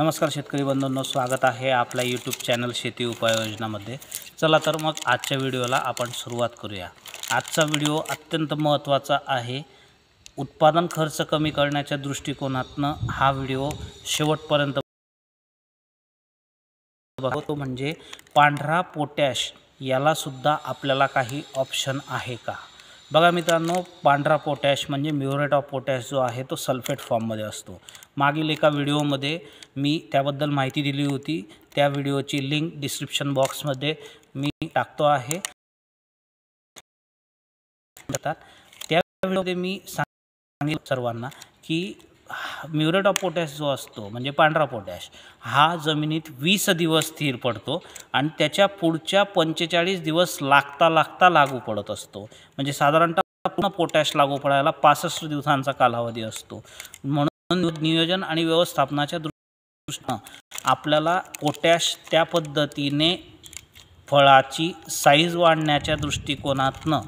नमस्कार शेतकरी बंधूंनो स्वागत आहे आपल्या यूट्यूब चॅनल शेती उपाययोजनामध्ये चला तर मग आजच्या व्हिडिओला आपण सुरुवात करूया आजचा व्हिडिओ अत्यंत महत्त्वाचा आहे उत्पादन खर्च कमी करण्याच्या दृष्टिकोनातनं हा व्हिडिओ शेवटपर्यंत तो म्हणजे पांढरा पोटॅश यालासुद्धा आपल्याला काही ऑप्शन आहे का बघा मित्रांनो पांढरा पोटॅश म्हणजे म्युरेट ऑफ पोटॅश जो आहे तो सल्फेट फॉर्ममध्ये असतो मागील एका व्हिडिओमध्ये मी त्याबद्दल माहिती दिली होती त्या व्हिडिओची लिंक डिस्क्रिप्शन बॉक्समध्ये मी टाकतो आहे त्या व्हिडिओमध्ये मी सांग सर्वांना की म्युरेट ऑफ पोटॅश जो असतो म्हणजे पांढरा पोटॅश हा जमिनीत वीस दिवस स्थिर पडतो आणि त्याच्या पुढच्या पंचेचाळीस दिवस लागता लागता लागू पडत असतो म्हणजे साधारणतः पुन्हा पोटॅश लागू पडायला पासष्ट दिवसांचा कालावधी असतो म्हणून नियोजन आणि व्यवस्थापनाच्या दृष्टीनं आपल्याला पोटॅश त्या पद्धतीने फळाची साईज वाढण्याच्या दृष्टिकोनातनं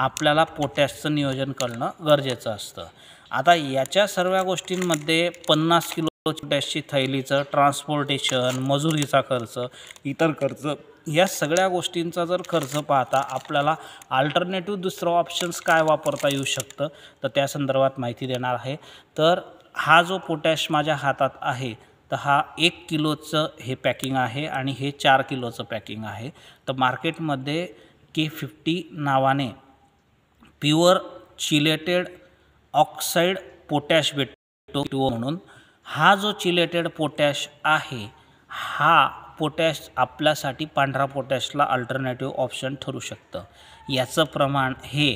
आपल्याला पोटॅशचं नियोजन करणं गरजेचं असतं आता याच्या सर्व गोष्टींमध्ये पन्नास किलो डॅशची थैलीचं ट्रान्सपोर्टेशन मजुरीचा खर्च इतर खर्च या सगळ्या गोष्टींचा जर खर्च पाहता आपल्याला अल्टरनेटिव्ह दुसरं ऑप्शन्स काय वापरता येऊ शकतं तर त्या संदर्भात माहिती देणार आहे तर हा जो पोटॅश माझ्या हातात आहे तर हा एक किलोचं हे पॅकिंग आहे आणि हे चार किलोचं पॅकिंग आहे तर मार्केटमध्ये के फिफ्टी नावाने प्युअर चिलेटेड ऑक्साईड पोटॅश भेटतो टू म्हणून हा जो चिलेटेड पोटॅश आहे हा पोटॅश आपल्यासाठी पांढरा पोटॅशला अल्टरनेटिव्ह ऑप्शन ठरू शकतं याचं प्रमाण हे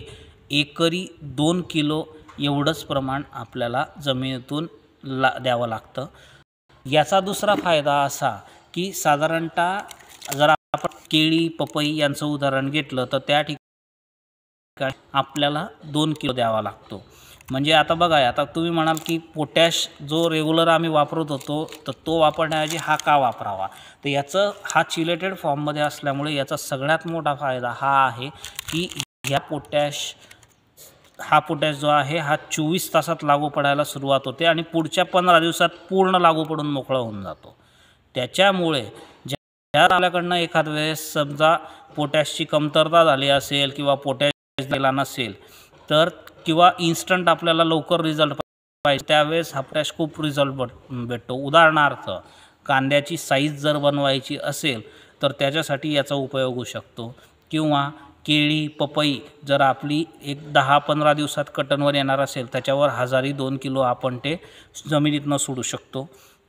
एकरी दोन किलो एवढंच प्रमाण आपल्याला जमिनीतून ला द्यावं लागतं याचा दुसरा फायदा असा की साधारणतः जर आपण केळी पपई यांचं उदाहरण घेतलं तर त्या ठिकाणी आपल्याला दोन किलो द्यावा लागतो म्हणजे आता बघा आता तुम्ही म्हणाल की पोटॅश जो रेग्युलर आम्ही वापरत होतो तर तो वापरण्याऐवजी हा का वापरावा तर याचं हा चिलेटेड फॉर्ममध्ये असल्यामुळे याचा सगळ्यात मोठा फायदा हा आहे की ह्या पोटॅश हा पोटॅश जो आहे हा चोवीस तासात लागू पडायला सुरुवात होते आणि पुढच्या पंधरा दिवसात पूर्ण लागू पडून मोकळा होऊन जातो त्याच्यामुळे ज्या आपल्याकडनं एखाद वेळेस समजा पोटॅशची कमतरता झाली असेल किंवा पोटॅश दिला नसेल तर किंवा इन्स्टंट आपल्याला लवकर रिझल्ट पाहिजे त्यावेळेस आपल्यास खूप रिझल्ट भेटतो उदाहरणार्थ कांद्याची साईज जर बनवायची असेल तर त्याच्यासाठी याचा उपयोग होऊ शकतो किंवा केळी पपई जर आपली एक दहा पंधरा दिवसात कटनवर येणार असेल त्याच्यावर हजारी दोन किलो आपण ते जमिनीतनं सोडू शकतो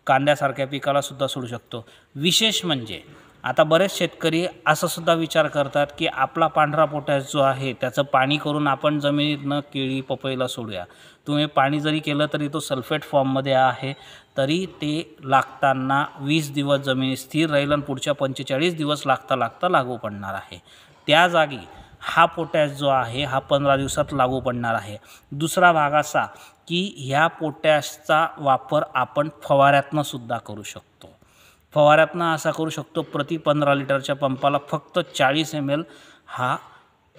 कांद्यासारख्या पिकालासुद्धा सोडू शकतो विशेष म्हणजे आता बरेच शेतकरी असंसुद्धा सुद्धा विचार करतात की आपला पांढरा पोटॅश जो आहे त्याचं पाणी करून आपण जमिनीतनं केळी पपईला सोडूया तुम्ही पाणी जरी केलं तरी तो सल्फेट फॉर्ममध्ये आहे तरी ते लागताना वीस दिवस जमिनी स्थिर राहील आणि पुढच्या पंचेचाळीस दिवस लागता लागता लागू पडणार आहे त्या जागी हा पोटॅश जो आहे हा पंधरा दिवसात लागू पडणार आहे दुसरा भाग असा की ह्या पोटॅशचा वापर आपण फवाऱ्यातनंसुद्धा करू शकतो फवाऱ्यातनं असा करू शकतो प्रति पंधरा लिटरच्या पंपाला फक्त चाळीस एम एल हा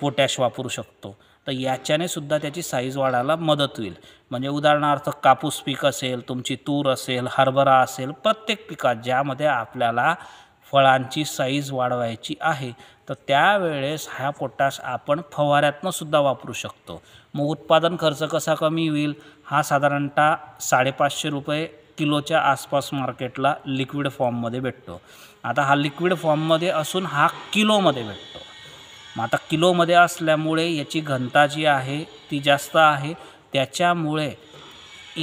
पोटॅश वापरू शकतो तर याच्याने सुद्धा त्याची साईज वाढायला मदत होईल म्हणजे उदाहरणार्थ कापूस पीक असेल तुमची तूर असेल हरभरा असेल प्रत्येक पिकात ज्यामध्ये आपल्याला फळांची साईज वाढवायची आहे तर त्यावेळेस हा पोटॅश आपण फवाऱ्यातनंसुद्धा वापरू शकतो मग उत्पादन खर्च कसा कमी होईल हा साधारणतः साडेपाचशे रुपये किलोच्या आसपास मार्केटला लिक्विड फॉर्ममध्ये भेटतो आता हा लिक्विड फॉर्ममध्ये असून हा किलोमध्ये भेटतो मग आता किलोमध्ये असल्यामुळे याची घनता जी आहे ती जास्त आहे त्याच्यामुळे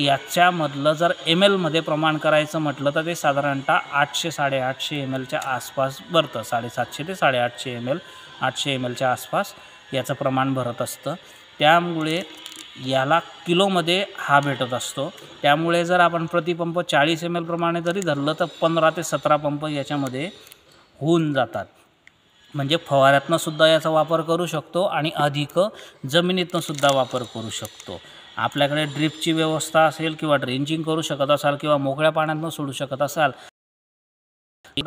याच्यामधलं जर एम एलमध्ये प्रमाण करायचं म्हटलं तर ते साधारणतः आठशे साडेआठशे एम एलच्या आसपास भरतं साडेसातशे ते साडेआठशे एम एल आठशे एम एलच्या आसपास याचं प्रमाण भरत असतं त्यामुळे याला किलोमध्ये हा भेटत असतो त्यामुळे जर आपण प्रतिपंप चाळीस एम प्रमाणे जरी धरलं तर पंधरा ते सतरा पंप याच्यामध्ये होऊन जातात म्हणजे सुद्धा याचा वापर करू शकतो आणि अधिक सुद्धा वापर करू शकतो आपल्याकडे ड्रिपची व्यवस्था असेल किंवा ड्रेंजिंग करू शकत असाल किंवा मोकळ्या पाण्यातनं सोडू शकत असाल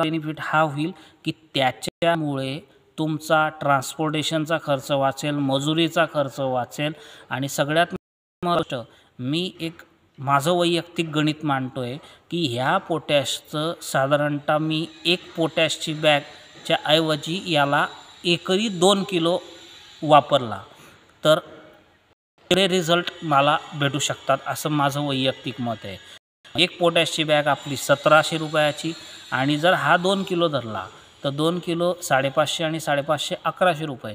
बेनिफिट हा होईल की त्याच्यामुळे तुमचा ट्रान्सपोर्टेशनचा खर्च वाचेल मजुरीचा खर्च वाचेल आणि सगळ्यात महत्त्व मी एक माझं वैयक्तिक गणित मांडतो आहे की ह्या पोटॅशचं साधारणतः मी एक पोटॅशची बॅगच्या ऐवजी याला एकही दोन किलो वापरला तर वेगळे रिझल्ट मला भेटू शकतात असं माझं वैयक्तिक मत आहे एक पोटॅशची बॅग आपली सतराशे रुपयाची आणि जर हा दोन किलो धरला तर दोन किलो साडेपाचशे आणि साडेपाचशे अकराशे रुपये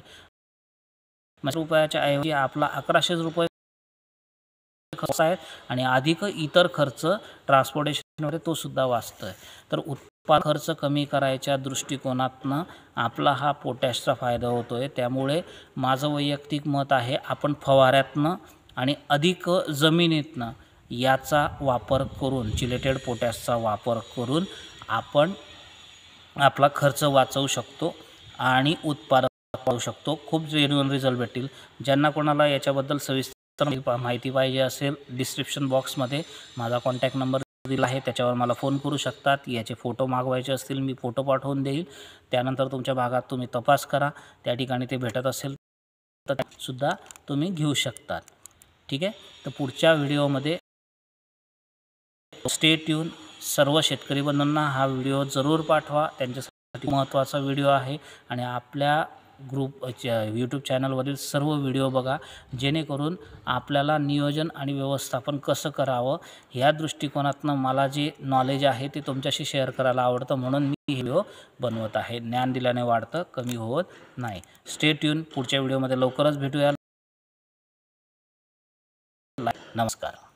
म्हणजे रुपयाच्या ऐवजी आपला अकराशेच रुपये खर्च आहे आणि अधिक इतर खर्च ट्रान्सपोर्टेशनमध्ये तो सुद्धा वाचतो आहे तर उत्पादन खर्च कमी करायच्या दृष्टिकोनातनं आपला हा पोटॅशचा फायदा होतोय त्यामुळे माझं वैयक्तिक मत आहे आपण फवाऱ्यातनं आणि अधिक जमिनीतनं याचा वापर करून चिलेटेड पोटॅशचा वापर करून आपण आपला खर्च वाचवू शकतो आणि उत्पादक पाहू शकतो खूप जेन्युअन रिझल्ट भेटतील ज्यांना कोणाला याच्याबद्दल सविस्तर माहिती पाहिजे असेल डिस्क्रिप्शन बॉक्समध्ये माझा कॉन्टॅक्ट नंबर दिला आहे त्याच्यावर मला फोन करू शकतात याचे फोटो मागवायचे असतील मी फोटो पाठवून देईल त्यानंतर तुमच्या भागात तुम्ही तपास करा त्या ठिकाणी ते भेटत असेल तर सुद्धा तुम्ही घेऊ शकतात ठीक आहे तर पुढच्या व्हिडिओमध्ये स्टेट्यून सर्व शेतकरी बंधूंना हा व्हिडिओ जरूर पाठवा त्यांच्यासाठी महत्त्वाचा व्हिडिओ आहे आणि आपल्या ग्रुप यूट्यूब चॅनलवरील सर्व व्हिडिओ बघा जेणेकरून आपल्याला नियोजन आणि व्यवस्थापन कसं करावं ह्या दृष्टिकोनातनं मला जे नॉलेज आहे ते तुमच्याशी शेअर करायला आवडतं म्हणून मी व्हिडिओ बनवत आहे ज्ञान दिल्याने वाढतं कमी होत नाही स्टे ट्यून पुढच्या व्हिडिओमध्ये लवकरच भेटूया नमस्कार